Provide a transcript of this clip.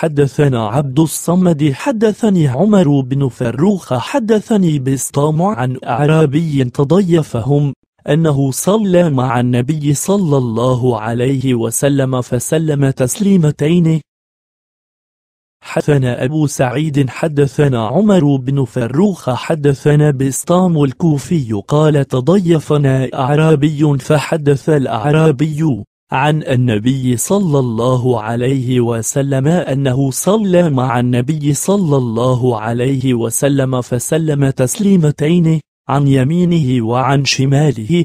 حدثنا عبد الصمد حدثني عمر بن فروخ حدثني بسطام عن أعرابي تضيفهم أنه صلى مع النبي صلى الله عليه وسلم فسلم تسليمتين حدثنا أبو سعيد حدثنا عمر بن فروخ حدثنا بسطام الكوفي قال تضيفنا أعرابي فحدث الأعرابي عن النبي صلى الله عليه وسلم أنه صلى مع النبي صلى الله عليه وسلم فسلم تسليمتين عن يمينه وعن شماله